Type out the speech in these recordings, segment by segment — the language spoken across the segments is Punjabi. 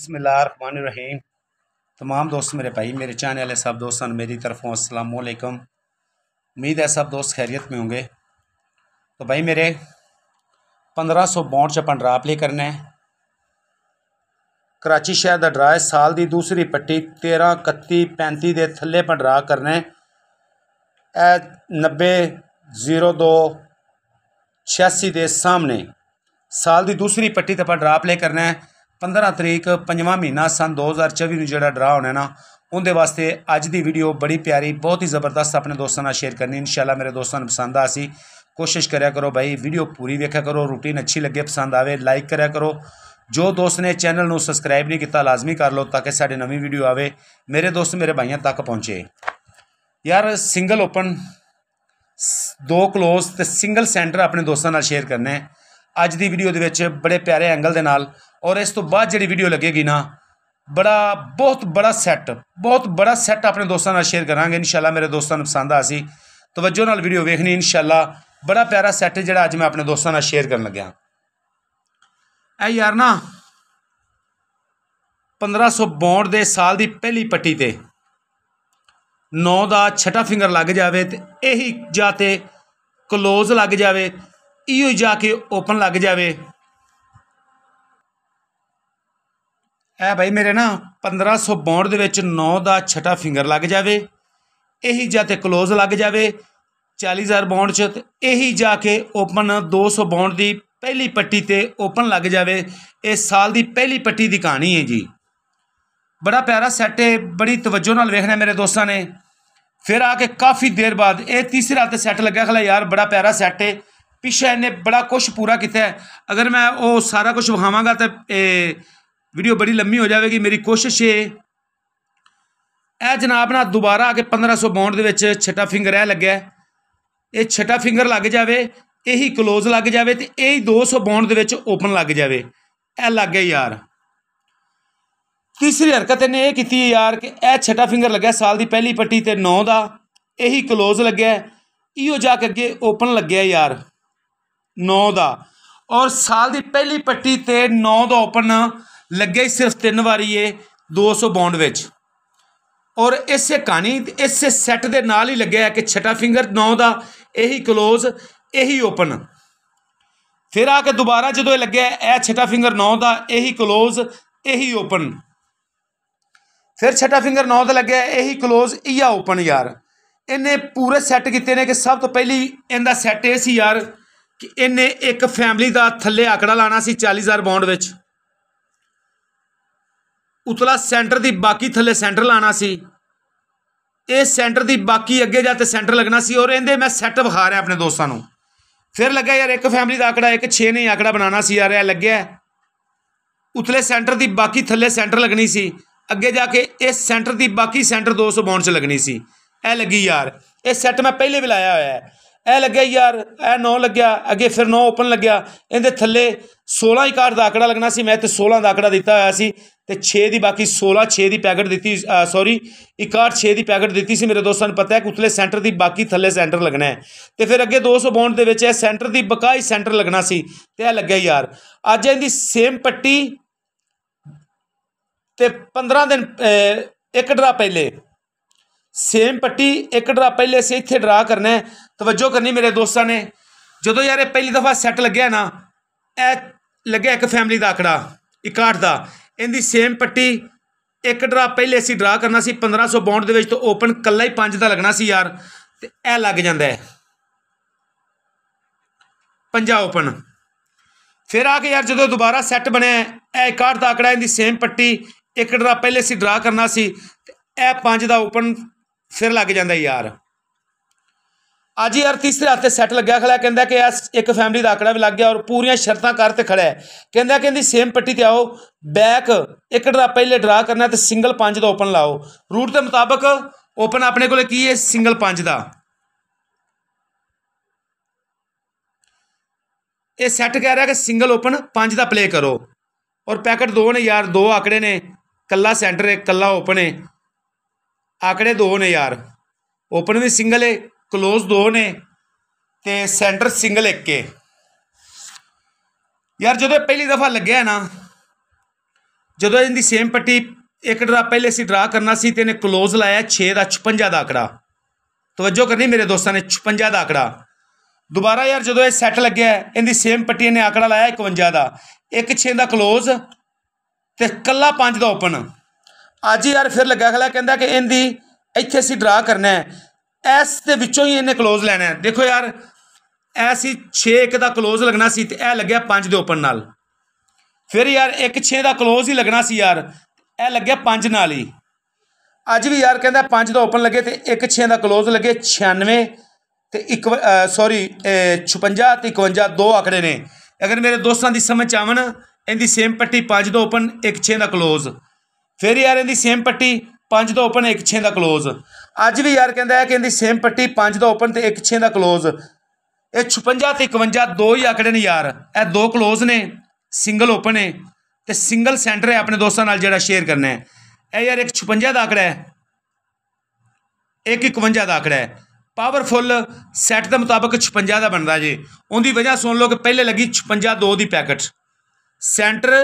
बसमान रही तमाम दोस्त मेरे भाई मेरे चाहने वाले सब दोस्तों मेरी तरफों असलकम उम्मीद है सब दोस्त खैरियत में होंगे तो भाई मेरे पंद्रह सौ बौट च ड्रा प्ले करना है कराची शहर का ड्रा साल की दूसरी पट्टी तेरह कत्ती पैंती के थले पंडरा करना है नब्बे जीरो दो छियासी के सामने साल की दूसरी पट्टी तो पंडरा प्ले करना है 15 ਤਰੀਕ 5ਵਾਂ ਮਹੀਨਾ ਸਨ 2024 ਨੂੰ ਜਿਹੜਾ ਡਰਾ ਹੋਣਾ ਨਾ ਉਹਦੇ ਵਾਸਤੇ ਅੱਜ ਦੀ ਵੀਡੀਓ ਬੜੀ ਪਿਆਰੀ ਬਹੁਤ ਹੀ ਜ਼ਬਰਦਸਤ ਆਪਣੇ ਦੋਸਤਾਂ ਨਾਲ ਸ਼ੇਅਰ ਕਰਨੀ ਇਨਸ਼ਾਅੱਲਾ ਮੇਰੇ ਦੋਸਤਾਂ ਨੂੰ ਪਸੰਦ ਆ ਸੀ ਕੋਸ਼ਿਸ਼ ਕਰਿਆ ਕਰੋ ਭਾਈ ਵੀਡੀਓ ਪੂਰੀ ਵੇਖਿਆ ਕਰੋ ਰੂਟੀਨ ਅੱਛੀ ਲੱਗੇ ਪਸੰਦ ਆਵੇ ਲਾਈਕ ਕਰਿਆ ਕਰੋ ਜੋ ਦੋਸਤ ਨੇ ਚੈਨਲ ਨੂੰ ਸਬਸਕ੍ਰਾਈਬ ਨਹੀਂ ਕੀਤਾ ਲਾਜ਼ਮੀ ਕਰ ਲਓ ਤਾਂ ਕਿ ਸਾਡੇ ਨਵੀਂ ਵੀਡੀਓ ਆਵੇ ਮੇਰੇ ਦੋਸਤ ਮੇਰੇ ਭਾਈਆਂ ਤੱਕ ਪਹੁੰਚੇ ਯਾਰ ਸਿੰਗਲ ਓਪਨ ਦੋ ক্লোਜ਼ ਤੇ ਸਿੰਗਲ ਸੈਂਟਰ ਆਪਣੇ ਦੋਸਤਾਂ ਨਾਲ ਸ਼ੇਅਰ ਕਰਨਾ ਹੈ ਅੱਜ ਦੀ ਵੀਡੀਓ ਦੇ ਵਿੱਚ ਬੜੇ ਪਿਆਰੇ ਐਂਗਲ ਦੇ ਨਾਲ ਔਰ ਇਸ ਤੋਂ ਬਾਅਦ ਜਿਹੜੀ ਵੀਡੀਓ ਲੱਗੇਗੀ ਨਾ ਬੜਾ ਬਹੁਤ ਬੜਾ ਸੈੱਟ ਬਹੁਤ ਬੜਾ ਸੈੱਟ ਆਪਣੇ ਦੋਸਤਾਂ ਨਾਲ ਸ਼ੇਅਰ ਕਰਾਂਗੇ ਇਨਸ਼ਾਅੱਲਾ ਮੇਰੇ ਦੋਸਤਾਂ ਨੂੰ ਪਸੰਦ ਆਸੀ ਤਵੱਜੋ ਨਾਲ ਵੀਡੀਓ ਵੇਖਣੀ ਇਨਸ਼ਾਅੱਲਾ ਬੜਾ ਪਿਆਰਾ ਸੈੱਟ ਜਿਹੜਾ ਅੱਜ ਮੈਂ ਆਪਣੇ ਦੋਸਤਾਂ ਨਾਲ ਸ਼ੇਅਰ ਕਰਨ ਲੱਗਿਆ ਐ ਯਾਰ ਨਾ 1562 ਦੇ ਸਾਲ ਦੀ ਪਹਿਲੀ ਪੱਟੀ ਤੇ 9 ਦਾ ਛਟਾ ਫਿੰਗਰ ਲੱਗ ਜਾਵੇ ਤੇ ਇਹੀ ਜਾ ਤੇ ਕਲੋਜ਼ ਲੱਗ ਜਾਵੇ ਇਹੋ ਜਾ ਕੇ ਓਪਨ ਲੱਗ ਜਾਵੇ ਐ ਭਾਈ ਮੇਰੇ ਨਾ 1562 ਦੇ ਵਿੱਚ 9 ਦਾ ਛਟਾ ਫਿੰਗਰ ਲੱਗ ਜਾਵੇ ਇਹੀ ਜਾ ਤੇ ক্লোਜ਼ ਲੱਗ ਜਾਵੇ 40000 ਬੌਂਡ ਚ ਤੇ ਇਹੀ ਜਾ ਕੇ ਓਪਨ 200 ਬੌਂਡ ਦੀ ਪਹਿਲੀ ਪੱਟੀ ਤੇ ਓਪਨ ਲੱਗ ਜਾਵੇ ਇਹ ਸਾਲ ਦੀ ਪਹਿਲੀ ਪੱਟੀ ਦੀ ਕਹਾਣੀ ਹੈ ਜੀ ਬੜਾ ਪਿਆਰਾ ਸੈੱਟ ਹੈ ਬੜੀ ਤਵੱਜੋ ਨਾਲ ਵੇਖਣਾ ਮੇਰੇ ਦੋਸਤਾਂ ਨੇ ਫਿਰ ਆ ਕੇ ਕਾਫੀ ਦੇਰ ਬਾਅਦ ਇਹ ਤੀਸਰਾ ਤੇ ਸੈੱਟ ਲੱਗਿਆ ਖਲਾ ਯਾਰ ਬੜਾ ਪਿਆਰਾ ਸੈੱਟ ਹੈ ਪਿਛੇ ਇਹਨੇ ਬੜਾ ਕੁਝ ਪੂਰਾ ਕੀਤਾ ਹੈ ਅਗਰ ਮੈਂ ਉਹ ਸਾਰਾ ਕੁਝ ਵਿਖਾਵਾਂਗਾ ਤੇ ਇਹ ਵੀਡੀਓ ਬੜੀ ਲੰਮੀ ਹੋ ਜਾਵੇਗੀ ਮੇਰੀ ਕੋਸ਼ਿਸ਼ ਏ ਇਹ ਜਨਾਬ ਨਾਲ ਦੁਬਾਰਾ ਆ ਕੇ 1562 ਦੇ ਵਿੱਚ ਛਟਾ ਫਿੰਗਰ ਇਹ ਲੱਗਿਆ ਇਹ ਛਟਾ ਫਿੰਗਰ ਲੱਗ ਜਾਵੇ ਇਹੀ ক্লোਜ਼ ਲੱਗ ਜਾਵੇ ਤੇ ਇਹੀ ਬੌਂਡ ਦੇ ਵਿੱਚ ਓਪਨ ਲੱਗ ਜਾਵੇ ਇਹ ਲੱਗ ਗਿਆ ਯਾਰ ਤੀਸਰੀ ਹਰਕਤ ਇਹਨੇ ਇਹ ਕੀਤੀ ਯਾਰ ਕਿ ਇਹ ਛਟਾ ਫਿੰਗਰ ਲੱਗਿਆ ਸਾਲ ਦੀ ਪਹਿਲੀ ਪੱਟੀ ਤੇ 9 ਦਾ ਇਹੀ ক্লোਜ਼ ਲੱਗਿਆ ਇਹੋ ਜਾ ਕੇ ਅੱਗੇ ਓਪਨ ਲੱਗਿਆ ਯਾਰ 9 ਦਾ ਔਰ ਸਾਲ ਦੀ ਪਹਿਲੀ ਪੱਟੀ ਤੇ 9 ਦਾ ਓਪਨ ਲੱਗੇ ਸਿਰਫ ਤਿੰਨ ਵਾਰੀ ਏ 252 ਵਿੱਚ ਔਰ ਇਸੇ ਕਹਾਣੀ ਇਸੇ ਸੈੱਟ ਦੇ ਨਾਲ ਹੀ ਲੱਗਿਆ ਕਿ ਛਟਾ ਫਿੰਗਰ 9 ਦਾ ਇਹੀ ক্লোਜ਼ ਇਹੀ ਓਪਨ ਫਿਰ ਆ ਕੇ ਦੁਬਾਰਾ ਜਦੋਂ ਇਹ ਲੱਗਿਆ ਇਹ ਛਟਾ ਫਿੰਗਰ 9 ਦਾ ਇਹੀ ক্লোਜ਼ ਇਹੀ ਓਪਨ ਫਿਰ ਛਟਾ ਫਿੰਗਰ 9 ਦਾ ਲੱਗਿਆ ਇਹੀ ক্লোਜ਼ ਇਹਆ ਓਪਨ ਯਾਰ ਇਹਨੇ ਪੂਰੇ ਸੈੱਟ ਕੀਤੇ ਨੇ ਕਿ ਸਭ ਤੋਂ ਪਹਿਲੀ ਇਹਦਾ ਸੈੱਟ ਇਹ ਸੀ ਯਾਰ ਕਿ ਇਹਨੇ ਇੱਕ ਫੈਮਿਲੀ ਦਾ ਥੱਲੇ ਆਕੜਾ ਲਾਣਾ ਸੀ 40000 ਬੌਂਡ ਵਿੱਚ ਉਤਲਾ ਸੈਂਟਰ ਦੀ ਬਾਕੀ ਥੱਲੇ ਸੈਂਟਰ ਲਾਣਾ ਸੀ ਇਹ ਸੈਂਟਰ ਦੀ ਬਾਕੀ ਅੱਗੇ ਜਾ ਤੇ ਸੈਂਟਰ ਲੱਗਣਾ ਸੀ ਔਰ ਇਹਦੇ ਮੈਂ ਸੈੱਟ ਵਿਖਾ ਰਿਹਾ ਆਪਣੇ ਦੋਸਤਾਂ ਨੂੰ ਫਿਰ ਲੱਗਾ ਯਾਰ ਇੱਕ ਫੈਮਿਲੀ ਦਾ ਆਕੜਾ ਇੱਕ 6 ਨੇ ਆਕੜਾ ਬਣਾਉਣਾ ਸੀ ਯਾਰ ਇਹ ਲੱਗਿਆ ਉਤਲੇ ਸੈਂਟਰ ਦੀ ਬਾਕੀ ਥੱਲੇ ਸੈਂਟਰ ਲੱਗਣੀ ਸੀ ਅੱਗੇ ਜਾ ਕੇ ਇਹ ਸੈਂਟਰ ਦੀ ਬਾਕੀ ਸੈਂਟਰ 252 ਚ ਲੱਗਣੀ ਸੀ ਇਹ ਲੱਗੀ ਯਾਰ ਇਹ ਸੈੱਟ ਮੈਂ ਪਹਿਲੇ ਵੀ ਲਾਇਆ ਹੋਇਆ ਹੈ ਇਹ ਲੱਗਿਆ ਯਾਰ ਇਹ 9 ਲੱਗਿਆ ਅੱਗੇ ਫਿਰ 9 ਓਪਨ ਲੱਗਿਆ ਇਹਦੇ ਥੱਲੇ 16 ਹੀ ਕਾਰਡ ਦਾ ਆਕੜਾ ਲੱਗਣਾ ਸੀ ਮੈਂ ਤੇ 16 ਦਾ ਆਕੜਾ ਦਿੱਤਾ ਹੋਇਆ ਸੀ ਤੇ 6 ਦੀ ਬਾਕੀ 16 6 ਦੀ ਪੈਕਟ ਦਿੱਤੀ ਸੌਰੀ 61 6 ਦੀ ਪੈਕਟ ਦਿੱਤੀ ਸੀ ਮੇਰੇ ਦੋਸਤਾਂ ਨੂੰ ਪਤਾ ਹੈ ਕਿ ਉਤਲੇ ਸੈਂਟਰ ਦੀ ਬਾਕੀ ਥੱਲੇ ਸੈਂਟਰ ਲੱਗਣਾ ਹੈ ਤੇ ਫਿਰ ਅੱਗੇ 200 ਬੌਂਡ ਦੇ ਵਿੱਚ ਇਹ ਸੈਂਟਰ ਦੀ ਬਕਾਈ ਸੈਂਟਰ ਲੱਗਣਾ ਸੀ ਤੇ ਇਹ ਲੱਗਿਆ ਯਾਰ ਅੱਜ ਇਹਦੀ ਸੇਮ ਪੱਟੀ ਤੇ 15 ਦਿਨ ਇੱਕ ਡਰਾ ਪਹਿਲੇ ਸੇਮ ਪੱਟੀ ਇੱਕ ਡਰਾ ਪਹਿਲੇ ਸੇ ਇੱਥੇ ਡਰਾ ਕਰਨਾ ਹੈ ਤਵੱਜੋ ਕਰਨੀ ਮੇਰੇ ਦੋਸਤਾਂ ਨੇ ਜਦੋਂ ਯਾਰ ਇਹ ਪਹਿਲੀ ਦਫਾ ਸੈੱਟ ਲੱਗਿਆ ਨਾ ਇਹ ਲੱਗਿਆ ਇੱਕ ਫੈਮਿਲੀ ਦਾ ਆਕੜਾ 61 ਦਾ ਇਹਦੀ ਸੇਮ ਪੱਟੀ ਇੱਕ ਡਰਾ ਪਹਿਲੇ ਅਸੀਂ ਡਰਾ ਕਰਨਾ ਸੀ ਬੌਂਡ ਦੇ ਵਿੱਚ ਤੋਂ ਓਪਨ ਕੱਲਾ ਹੀ 5 ਦਾ ਲੱਗਣਾ ਸੀ ਯਾਰ ਤੇ ਇਹ ਲੱਗ ਜਾਂਦਾ ਹੈ ਪੰਜਾ ਓਪਨ ਫਿਰ ਆ ਕੇ ਯਾਰ ਜਦੋਂ ਦੁਬਾਰਾ ਸੈੱਟ ਬਣਿਆ ਇਹ 61 ਦਾ ਆਕੜਾ ਇਹਦੀ ਸੇਮ ਪੱਟੀ ਇੱਕ ਡਰਾ ਪਹਿਲੇ ਅਸੀਂ ਡਰਾ ਕਰਨਾ ਸੀ ਇਹ 5 ਦਾ ਓਪਨ ਸਿਰ ਲੱਗ ਜਾਂਦਾ ਯਾਰ ਅੱਜ ਯਾਰ ਤੀਸਰੇ ਹੱਥ ਤੇ ਸੈੱਟ ਲੱਗਿਆ ਖੜਾ ਕਹਿੰਦਾ ਕਿ ਇਸ ਇੱਕ ਫੈਮਿਲੀ ਦਾ ਆਕੜਾ ਵੀ ਲੱਗ ਗਿਆ ਔਰ ਪੂਰੀਆਂ ਸ਼ਰਤਾਂ ਕਰ ਤੇ ਖੜਾ ਹੈ ਕਹਿੰਦਾ ਕਹਿੰਦੀ ਸੇਮ ਪੱਟੀ ਤੇ ਆਓ ਬੈਕ ਇੱਕ ਡਰਾ ਪਹਿਲੇ ਡਰਾ ਕਰਨਾ ਤੇ ਸਿੰਗਲ ਪੰਜ ਦਾ ਓਪਨ ਲਾਓ ਰੂਟ ਦੇ ਮੁਤਾਬਕ ਓਪਨ ਆਪਣੇ ਕੋਲੇ ਕੀ ਹੈ ਸਿੰਗਲ ਪੰਜ ਦਾ ਇਹ ਸੈੱਟ ਕਹਿ ਰਿਹਾ ਕਿ ਸਿੰਗਲ ਓਪਨ ਪੰਜ ਦਾ ਪਲੇ ਕਰੋ ਔਰ ਪੈਕਟ ਦੋ ਨੇ ਯਾਰ ਦੋ ਆਕੜੇ ਨੇ ਕੱਲਾ ਸੈਂਟਰ ਹੈ ਕੱਲਾ ਓਪਨ ਹੈ ਆਕੜੇ ਦੋ ਨੇ ਯਾਰ ਓਪਨ ਵੀ ਸਿੰਗਲ ਏ ক্লোਜ਼ ਦੋ ਨੇ ਤੇ ਸੈਂਟਰ ਸਿੰਗਲ ਇੱਕ ਏ ਯਾਰ ਜਦੋਂ ਪਹਿਲੀ ਦਫਾ ਲੱਗਿਆ ਨਾ ਜਦੋਂ ਇਹਦੀ ਸੇਮ ਪੱਟੀ ਇੱਕ ਡਰਾ ਪਹਿਲੇ ਸੀ ਡਰਾ ਕਰਨਾ ਸੀ ਤੇ ਇਹਨੇ ক্লোਜ਼ ਲਾਇਆ 6 ਦਾ 56 ਦਾ ਆਕੜਾ ਤਵੱਜੋ ਕਰਨੀ ਮੇਰੇ ਦੋਸਤਾਂ ਨੇ 56 ਦਾ ਆਕੜਾ ਦੁਬਾਰਾ ਯਾਰ ਜਦੋਂ ਇਹ ਸੈੱਟ ਲੱਗਿਆ ਇਹਦੀ ਸੇਮ ਪੱਟੀ ਇਹਨੇ ਆਕੜਾ ਲਾਇਆ 51 ਦਾ 1 6 ਦਾ ক্লোਜ਼ ਤੇ ਕੱਲਾ 5 ਦਾ ਓਪਨ ਅੱਜ ਯਾਰ ਫਿਰ ਲੱਗਾ ਖਲਾ ਕਹਿੰਦਾ ਕਿ ਇਹਦੀ ਇੱਥੇ ਅਸੀਂ ਡਰਾ ਕਰਨਾ ਹੈ ਐਸ ਦੇ ਵਿੱਚੋਂ ਹੀ ਇਹਨੇ ਕਲੋਜ਼ ਲੈਣਾ ਹੈ ਦੇਖੋ ਯਾਰ ਐਸੀ 6 1 ਦਾ ਕਲੋਜ਼ ਲੱਗਣਾ ਸੀ ਤੇ ਇਹ ਲੱਗਿਆ 5 ਦੇ ਓਪਨ ਨਾਲ ਫਿਰ ਯਾਰ 1 6 ਦਾ ਕਲੋਜ਼ ਹੀ ਲੱਗਣਾ ਸੀ ਯਾਰ ਇਹ ਲੱਗਿਆ 5 ਨਾਲ ਹੀ ਅੱਜ ਵੀ ਯਾਰ ਕਹਿੰਦਾ 5 ਦਾ ਓਪਨ ਲੱਗੇ ਤੇ 1 6 ਦਾ ਕਲੋਜ਼ ਲੱਗੇ 96 ਤੇ 1 ਸੌਰੀ 56 ਤੇ 51 ਦੋ ਆਕੜੇ ਨੇ ਅਗਰ ਮੇਰੇ ਦੋਸਤਾਂ ਦੀ ਸਮਝ ਆਵਣ ਇਹਦੀ ਸੇਮ ਪੱਟੀ 5 ਦਾ ਓਪਨ 1 6 ਦਾ ਕਲੋਜ਼ ਫਿਰ ਯਾਰ ਇਹਦੀ ਸੇਮ ਪੱਟੀ 5 ਦਾ ਓਪਨ 1 6 ਦਾ ক্লোਜ਼ ਅੱਜ ਵੀ ਯਾਰ ਕਹਿੰਦਾ ਹੈ ਕਿ ਇਹਦੀ ਸੇਮ ਪੱਟੀ 5 ਦਾ ਓਪਨ ਤੇ 1 6 ਦਾ ক্লোਜ਼ ਇਹ 56 ਤੇ 51 ਦੋ ਹੀ ਆਕੜੇ ਨੇ ਯਾਰ ਇਹ ਦੋ ক্লোਜ਼ ਨੇ ਸਿੰਗਲ ਓਪਨ ਨੇ ਤੇ ਸਿੰਗਲ ਸੈਂਟਰ ਹੈ ਆਪਣੇ ਦੋਸਤਾਂ ਨਾਲ ਜਿਹੜਾ ਸ਼ੇਅਰ ਕਰਨਾ ਹੈ ਇਹ ਯਾਰ ਇੱਕ 56 ਦਾ ਆਕੜਾ ਹੈ ਇੱਕ 51 ਦਾ ਆਕੜਾ ਹੈ ਪਾਵਰਫੁੱਲ ਸੈੱਟ ਦੇ ਮੁਤਾਬਕ 56 ਦਾ ਬਣਦਾ ਜੀ ਉਹਦੀ ਵਜ੍ਹਾ ਸੁਣ ਲਓ ਕਿ ਪਹਿਲੇ ਲੱਗੀ 56 2 ਦੀ ਪੈਕਟ ਸੈਂਟਰ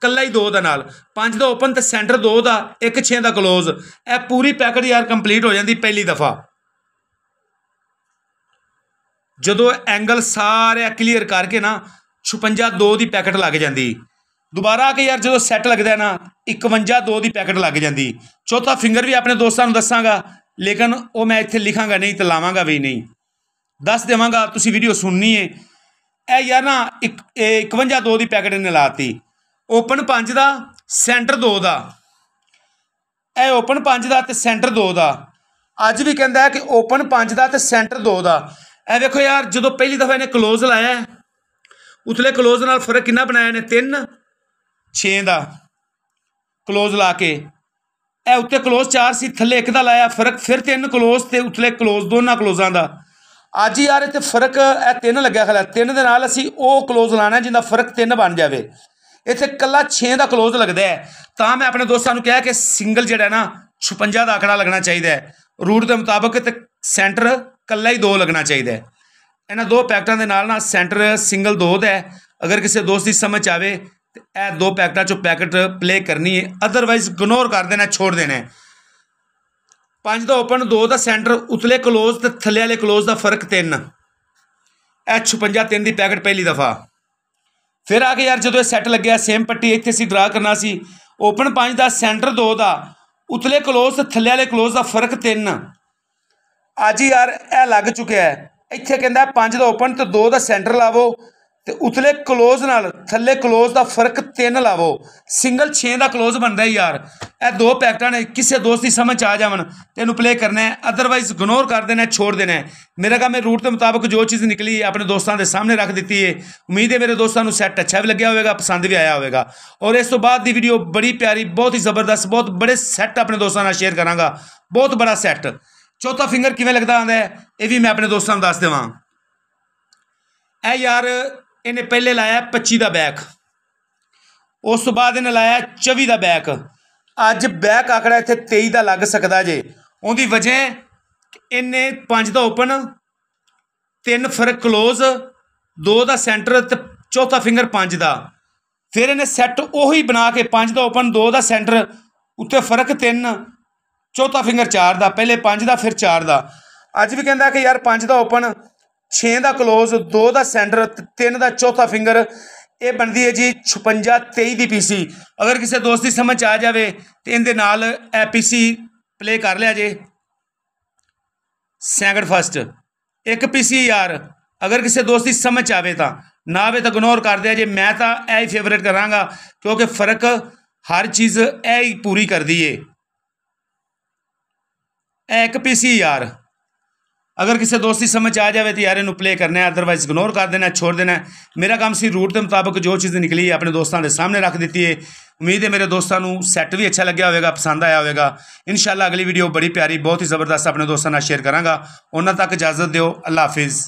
ਕੱਲਾ ਹੀ 2 ਦਾ ਨਾਲ 5 ਦਾ ਓਪਨ ਤੇ ਸੈਂਟਰ 2 ਦਾ 1 6 ਦਾ ক্লোਜ਼ ਇਹ ਪੂਰੀ ਪੈਕੇਟ ਯਾਰ ਕੰਪਲੀਟ ਹੋ ਜਾਂਦੀ ਪਹਿਲੀ ਦਫਾ ਜਦੋਂ ਐਂਗਲ ਸਾਰੇ ਕਲੀਅਰ ਕਰਕੇ ਨਾ 56 2 ਦੀ ਪੈਕੇਟ ਲੱਗ ਜਾਂਦੀ ਦੁਬਾਰਾ ਆ ਕੇ ਯਾਰ ਜਦੋਂ ਸੈੱਟ ਲੱਗਦਾ ਨਾ 51 2 ਦੀ ਪੈਕੇਟ ਲੱਗ ਜਾਂਦੀ ਚੌਥਾ ਫਿੰਗਰ ਵੀ ਆਪਣੇ ਦੋਸਤਾਂ ਨੂੰ ਦੱਸਾਂਗਾ ਲੇਕਿਨ ਉਹ ਮੈਂ ਇੱਥੇ ਲਿਖਾਂਗਾ ਨਹੀਂ ਤੇ ਲਾਵਾਂਗਾ ਵੀ ਨਹੀਂ ਦੱਸ ਦੇਵਾਂਗਾ ਤੁਸੀਂ ਵੀਡੀਓ ਸੁਣਨੀ ਹੈ ਇਹ ਯਾਰ ਨਾ 51 2 ਦੀ ਪੈਕੇਟ ਨੇ ਲਾਤੀ ਓਪਨ 5 ਦਾ ਸੈਂਟਰ 2 ਦਾ ਇਹ ਓਪਨ 5 ਦਾ ਤੇ ਸੈਂਟਰ 2 ਦਾ ਅੱਜ ਵੀ ਕਹਿੰਦਾ ਹੈ ਕਿ ਓਪਨ 5 ਦਾ ਤੇ ਸੈਂਟਰ 2 ਦਾ ਇਹ ਵੇਖੋ ਯਾਰ ਜਦੋਂ ਪਹਿਲੀ ਦਫਾ ਇਹਨੇ ਕਲੋਜ਼ ਲਾਇਆ ਉਥਲੇ ਕਲੋਜ਼ ਨਾਲ ਫਰਕ ਕਿੰਨਾ ਬਣਾਇਆ ਨੇ 3 6 ਦਾ ਕਲੋਜ਼ ਲਾ ਕੇ ਇਹ ਉੱਤੇ ਕਲੋਜ਼ 4 ਸੀ ਥੱਲੇ 1 ਦਾ ਲਾਇਆ ਫਰਕ ਫਿਰ 3 ਕਲੋਜ਼ ਤੇ ਉਥਲੇ ਕਲੋਜ਼ ਦੋਨਾਂ ਕਲੋਜ਼ਾਂ ਦਾ ਅੱਜ ਯਾਰ ਇੱਥੇ ਫਰਕ ਇਹ 3 ਲੱਗਿਆ ਖਲਾ 3 ਦੇ ਨਾਲ ਅਸੀਂ ਉਹ ਕਲੋਜ਼ ਲਾਣਾ ਜਿੰਦਾ ਫਰਕ 3 ਬਣ ਜਾਵੇ ਇੱਥੇ ਕੱਲਾ 6 ਦਾ ক্লোਜ਼ ਲੱਗਦਾ ਹੈ ਤਾਂ ਮੈਂ ਆਪਣੇ ਦੋਸਤਾਂ ਨੂੰ ਕਿਹਾ ਕਿ ਸਿੰਗਲ ਜਿਹੜਾ ਨਾ 56 ਦਾ ਆਕੜਾ ਲੱਗਣਾ ਚਾਹੀਦਾ ਹੈ ਰੂਟ ਦੇ ਮੁਤਾਬਕ ਤੇ ਸੈਂਟਰ ਕੱਲਾ ਹੀ 2 ਲੱਗਣਾ ਚਾਹੀਦਾ ਹੈ ਇਹਨਾਂ ਦੋ ਪੈਕਟਾਂ ਦੇ ਨਾਲ ਨਾ ਸੈਂਟਰ ਸਿੰਗਲ 2 ਦਾ ਹੈ ਅਗਰ ਕਿਸੇ ਦੋਸਤ ਦੀ ਸਮਝ ਆਵੇ ਤੇ ਇਹ ਦੋ ਪੈਕਟਾਂ ਚੋਂ ਪੈਕਟ ਪਲੇ ਕਰਨੀ ਹੈ ਅਦਰਵਾਈਜ਼ ਇਗਨੋਰ ਕਰ ਦੇਣਾ ਛੋੜ ਦੇਣਾ ਪੰਜ ਦਾ ਓਪਨ ਦੋ ਦਾ ਸੈਂਟਰ ਉਤਲੇ ক্লোਜ਼ ਤੇ ਥੱਲੇ ਵਾਲੇ ক্লোਜ਼ ਦਾ ਫਰਕ 3 ਐ 56 3 ਦੀ ਪੈਕਟ ਪਹਿਲੀ ਦਫਾ ਫਿਰ ਆ ਕੇ ਯਾਰ ਜਦੋਂ ਇਹ ਸੈੱਟ ਲੱਗਿਆ ਸੇਮ ਪੱਟੀ ਇੱਥੇ ਸੀ ਡਰਾ ਕਰਨਾ ਸੀ ਓਪਨ 5 ਦਾ ਸੈਂਟਰ 2 ਦਾ ਉਤਲੇ ক্লোਜ਼ ਤੇ ਥੱਲੇ ਵਾਲੇ ক্লোਜ਼ ਦਾ ਫਰਕ 3 ਅੱਜ ਯਾਰ ਇਹ ਲੱਗ ਚੁੱਕਿਆ ਹੈ ਇੱਥੇ ਕਹਿੰਦਾ 5 ਦਾ ਓਪਨ ਤੇ 2 ਦਾ ਸੈਂਟਰ ਲਾਵੋ ਤੇ ਉਤਲੇ ক্লোਜ਼ ਨਾਲ ਥੱਲੇ ক্লোਜ਼ ਦਾ ਫਰਕ 3 ਲਾਵੋ ਸਿੰਗਲ 6 ਦਾ ক্লোਜ਼ ਬਣਦਾ ਯਾਰ ਇਹ ਦੋ ਪੈਕਟਾਂ ਨੇ ਕਿਸੇ ਦੋਸਤ ਦੀ ਸਮਝ ਆ ਜਾਵਣ ਤੇ ਇਹਨੂੰ ਪਲੇ ਕਰਨਾ ਹੈ ਅਦਰਵਾਈਜ਼ ਇਗਨੋਰ ਕਰ ਦੇਣਾ ਛੋੜ ਦੇਣਾ ਮੇਰਾ ਕਹਾ ਮੈਂ ਰੂਟ ਦੇ ਮੁਤਾਬਕ ਜੋ ਚੀਜ਼ ਨਿਕਲੀ ਆਪਣੇ ਦੋਸਤਾਂ ਦੇ ਸਾਹਮਣੇ ਰੱਖ ਦਿੱਤੀ ਹੈ ਉਮੀਦ ਹੈ ਮੇਰੇ ਦੋਸਤਾਂ ਨੂੰ ਸੈੱਟ ਅੱਛਾ ਵੀ ਲੱਗਿਆ ਹੋਵੇਗਾ ਪਸੰਦ ਵੀ ਆਇਆ ਹੋਵੇਗਾ ਔਰ ਇਸ ਤੋਂ ਬਾਅਦ ਦੀ ਵੀਡੀਓ ਬੜੀ ਪਿਆਰੀ ਬਹੁਤ ਹੀ ਜ਼ਬਰਦਸਤ ਬਹੁਤ ਬੜੇ ਸੈੱਟ ਆਪਣੇ ਦੋਸਤਾਂ ਨਾਲ ਸ਼ੇਅਰ ਕਰਾਂਗਾ ਬਹੁਤ ਬੜਾ ਸੈੱਟ ਚੌਥਾ ਫਿੰਗਰ ਕਿਵੇਂ ਲੱਗਦਾ ਆਂਦਾ ਹੈ ਇਹ ਵੀ ਮੈਂ ਆਪਣੇ ਦੋਸਤਾਂ ਨੂੰ ਦੱਸ ਦੇਵਾਂ ਐ ਯਾਰ ਇਹਨੇ ਪਹਿਲੇ ਲਾਇਆ 25 ਦਾ ਬੈਕ ਉਸ ਤੋਂ ਬਾਅਦ ਇਹਨੇ ਲਾਇਆ 24 ਦਾ ਬੈਕ ਅੱਜ ਬੈਕ ਆਕੜਾ ਇੱਥੇ 23 ਦਾ ਲੱਗ ਸਕਦਾ ਜੇ ਉਹਦੀ ਵਜ੍ਹਾ ਇਹਨੇ 5 ਦਾ ਓਪਨ 3 ਫਿਰ ক্লোਜ਼ 2 ਦਾ ਸੈਂਟਰ ਤੇ ਚੌਥਾ ਫਿੰਗਰ 5 ਦਾ ਫਿਰ ਇਹਨੇ ਸੈੱਟ ਉਹੀ ਬਣਾ ਕੇ 5 ਦਾ ਓਪਨ 2 ਦਾ ਸੈਂਟਰ ਉੱਤੇ ਫਰਕ 3 ਚੌਥਾ ਫਿੰਗਰ 4 ਦਾ ਪਹਿਲੇ 5 ਦਾ ਫਿਰ 4 ਦਾ ਅੱਜ ਵੀ ਕਹਿੰਦਾ ਕਿ ਯਾਰ 5 ਦਾ ਓਪਨ 6 ਦਾ ਕਲੋਜ਼ 2 ਦਾ ਸੈਂਟਰ 3 ਦਾ ਚੌਥਾ ਫਿੰਗਰ ਇਹ ਬਣਦੀ ਹੈ ਜੀ 56 23 ਦੀ ਪੀਸੀ ਅਗਰ ਕਿਸੇ ਦੋਸਤ ਦੀ ਸਮਝ ਆ ਜਾਵੇ ਤੇ ਇਹਦੇ ਨਾਲ ਐਪੀਸੀ ਪੀਸੀ ਪਲੇ ਕਰ ਲਿਆ ਜੇ ਸੈਕਿੰਡ ਫਸਟ ਇੱਕ ਪੀਸੀ ਯਾਰ ਅਗਰ ਕਿਸੇ ਦੋਸਤ ਦੀ ਸਮਝ ਆਵੇ ਤਾਂ ਨਾ ਆਵੇ ਤਾਂ ਇਗਨੋਰ ਕਰ ਦਿਆ ਜੇ ਮੈਂ ਤਾਂ ਇਹ ਹੀ ਫੇਵਰੇਟ ਕਰਾਂਗਾ ਕਿਉਂਕਿ ਫਰਕ ਹਰ ਚੀਜ਼ ਇਹ ਹੀ ਪੂਰੀ ਕਰਦੀ ਏ ਇੱਕ ਪੀਸੀ ਯਾਰ ਅਗਰ ਕਿਸੇ ਦੋਸਤੀ ਸਮਝ ਆ ਜਾਵੇ ਤੇ ਯਾਰ ਇਹਨੂੰ ਪਲੇ ਕਰਨਾ ਹੈ ਅਦਰਵਾਇਜ਼ ਇਗਨੋਰ ਕਰ ਦੇਣਾ ਛੋੜ ਦੇਣਾ ਮੇਰਾ ਕੰਮ ਸੀ ਰੂਟ ਦੇ ਮੁਤਾਬਕ ਜੋ ਚੀਜ਼ ਨਿਕਲੀ ਹੈ ਆਪਣੇ ਦੋਸਤਾਂ ਦੇ ਸਾਹਮਣੇ ਰੱਖ ਦਿੱਤੀ ਹੈ ਉਮੀਦ ਹੈ ਮੇਰੇ ਦੋਸਤਾਂ ਨੂੰ ਸੈੱਟ ਵੀ ਅੱਛਾ ਲੱਗਿਆ ਹੋਵੇਗਾ ਪਸੰਦ ਆਇਆ ਹੋਵੇਗਾ ਇਨਸ਼ਾਅੱਲਾ ਅਗਲੀ ਵੀਡੀਓ ਬੜੀ ਪਿਆਰੀ ਬਹੁਤ ਹੀ ਜ਼ਬਰਦਸਤ ਆਪਣੇ ਦੋਸਤਾਂ ਨਾਲ ਸ਼ੇਅਰ ਕਰਾਂਗਾ ਉਹਨਾਂ ਤੱਕ ਇਜਾਜ਼ਤ ਦਿਓ ਅੱਲਾ ਹਾਫਿਜ਼